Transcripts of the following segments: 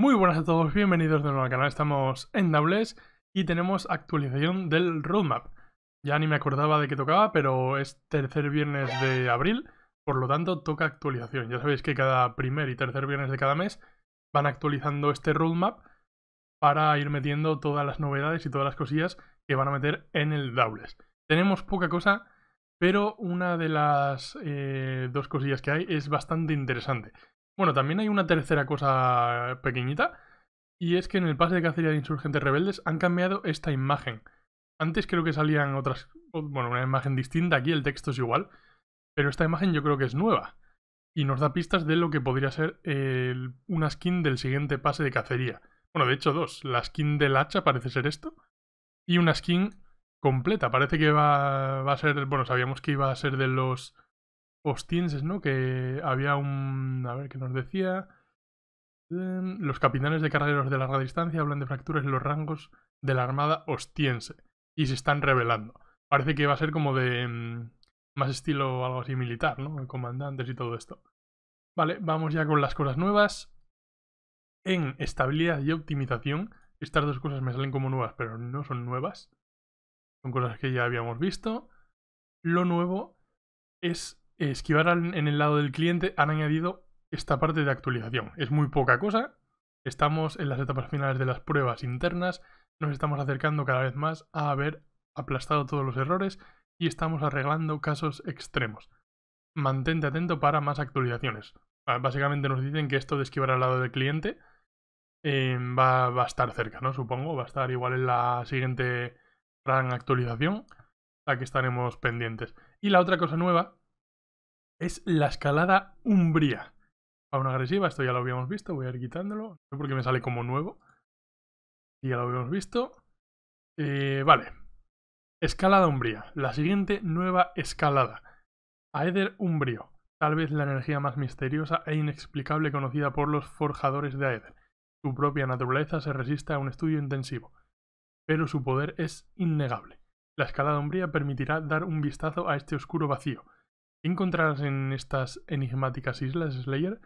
Muy buenas a todos, bienvenidos de nuevo al canal, estamos en Doubles y tenemos actualización del roadmap. Ya ni me acordaba de que tocaba, pero es tercer viernes de abril, por lo tanto toca actualización. Ya sabéis que cada primer y tercer viernes de cada mes van actualizando este roadmap para ir metiendo todas las novedades y todas las cosillas que van a meter en el Doubles. Tenemos poca cosa, pero una de las eh, dos cosillas que hay es bastante interesante. Bueno, también hay una tercera cosa pequeñita, y es que en el pase de cacería de insurgentes rebeldes han cambiado esta imagen. Antes creo que salían otras, bueno, una imagen distinta, aquí el texto es igual, pero esta imagen yo creo que es nueva, y nos da pistas de lo que podría ser una skin del siguiente pase de cacería. Bueno, de hecho dos, la skin del hacha parece ser esto, y una skin completa, parece que va, va a ser, bueno, sabíamos que iba a ser de los ostienses, ¿no? Que había un... A ver, ¿qué nos decía? Em, los capitanes de carreros de larga distancia hablan de fracturas en los rangos de la Armada ostiense y se están revelando. Parece que va a ser como de em, más estilo algo así militar, ¿no? Comandantes y todo esto. Vale, vamos ya con las cosas nuevas. En estabilidad y optimización, estas dos cosas me salen como nuevas, pero no son nuevas. Son cosas que ya habíamos visto. Lo nuevo es esquivar en el lado del cliente, han añadido esta parte de actualización. Es muy poca cosa. Estamos en las etapas finales de las pruebas internas. Nos estamos acercando cada vez más a haber aplastado todos los errores y estamos arreglando casos extremos. Mantente atento para más actualizaciones. Ah, básicamente nos dicen que esto de esquivar al lado del cliente em, va, a estar cerca, ¿no? Supongo, va a estar igual en la siguiente gran actualización, la que estaremos pendientes. Y la otra cosa nueva es la escalada umbría. Fauna agresiva, esto ya lo habíamos visto, voy a ir quitándolo, no porque me sale como nuevo. Ya lo habíamos visto. Eh, vale. Escalada umbría, la siguiente nueva escalada. Aether umbrío, tal vez la energía más misteriosa e inexplicable conocida por los forjadores de Aether. Su propia naturaleza se resiste a un estudio intensivo, pero su poder es innegable. La escalada umbría permitirá dar un vistazo a este oscuro vacío, ¿Qué encontrarás en estas enigmáticas islas, Slayer?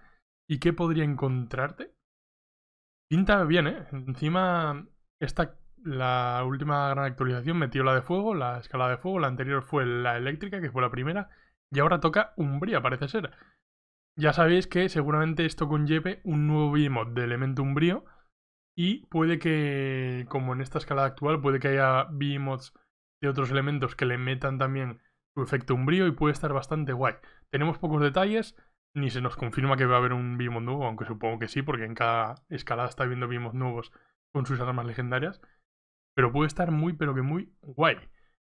¿Y qué podría encontrarte? Pinta bien, ¿eh? Encima, esta, la última gran actualización metió la de fuego, la escala de fuego, la anterior fue la eléctrica, que fue la primera, y ahora toca Umbría, parece ser. Ya sabéis que seguramente esto conlleve un nuevo B-Mod de elemento umbrío, y puede que, como en esta escala actual, puede que haya B-Mods de otros elementos que le metan también su efecto umbrío y puede estar bastante guay. Tenemos pocos detalles, ni se nos confirma que va a haber un Beamon nuevo, aunque supongo que sí, porque en cada escalada está habiendo vimos nuevos con sus armas legendarias. Pero puede estar muy, pero que muy guay.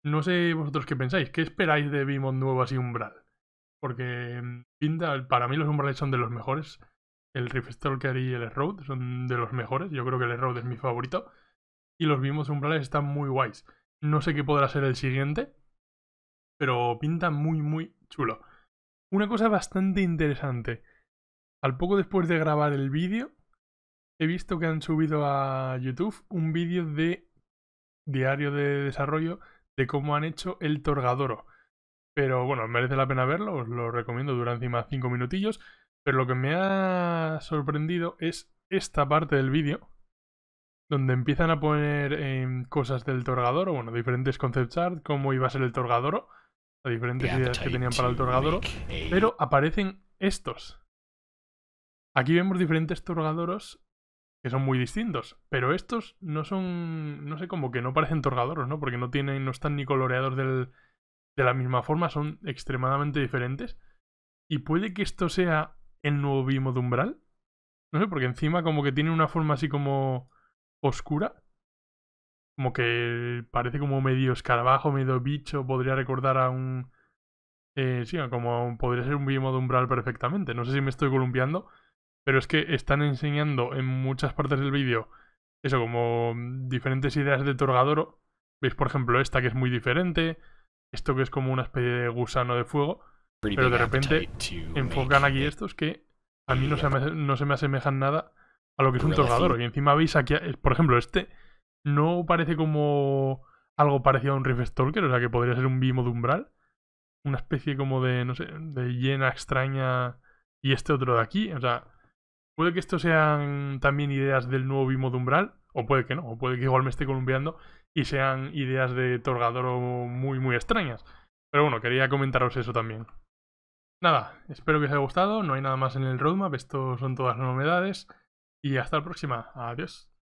No sé vosotros qué pensáis, ¿qué esperáis de Beamon nuevos y umbral? Porque mm, para mí los umbrales son de los mejores. El Rift Stalker y el Road son de los mejores. Yo creo que el Road es mi favorito. Y los mismos umbrales están muy guays. No sé qué podrá ser el siguiente, pero pinta muy, muy chulo. Una cosa bastante interesante. Al poco después de grabar el vídeo, he visto que han subido a YouTube un vídeo de diario de desarrollo de cómo han hecho el Torgadoro. Pero bueno, merece la pena verlo, os lo recomiendo, dura encima 5 minutillos. Pero lo que me ha sorprendido es esta parte del vídeo, donde empiezan a poner em, cosas del Torgadoro, bueno, diferentes concept art, cómo iba a ser el Torgadoro diferentes ideas que tenían para el Torgadoro, pero aparecen estos. Aquí vemos diferentes Torgadoros que son muy distintos, pero estos no son, no sé, como que no parecen Torgadoros, ¿no? Porque no tienen, no están ni coloreados de la misma forma, son extremadamente diferentes. Y puede que esto sea el nuevo Bimo de Umbral. No sé, porque encima como que tiene una forma así como oscura. Como que parece como medio escarabajo, medio bicho. Podría recordar a un. Eh, sí, como podría ser un biomodumbral de umbral perfectamente. No sé si me estoy columpiando. Pero es que están enseñando en muchas partes del vídeo. Eso, como diferentes ideas de Torgadoro. Veis, por ejemplo, esta que es muy diferente. Esto que es como una especie de gusano de fuego. Pero de repente enfocan aquí estos que a mí no se me, no se me asemejan nada a lo que es un Torgadoro. Y encima veis aquí, por ejemplo, este no parece como algo parecido a un Rift Stalker, o sea que podría ser un bimo de umbral. Una especie como de, no sé, de llena extraña y este otro de aquí. O sea, puede que estos sean también ideas del nuevo bimo de umbral, o puede que no, o puede que igual me esté columpiando y sean ideas de Torgadoro muy, muy extrañas. Pero bueno, quería comentaros eso también. Nada, espero que os haya gustado, no hay nada más en el roadmap, esto son todas las novedades y hasta la próxima, adiós.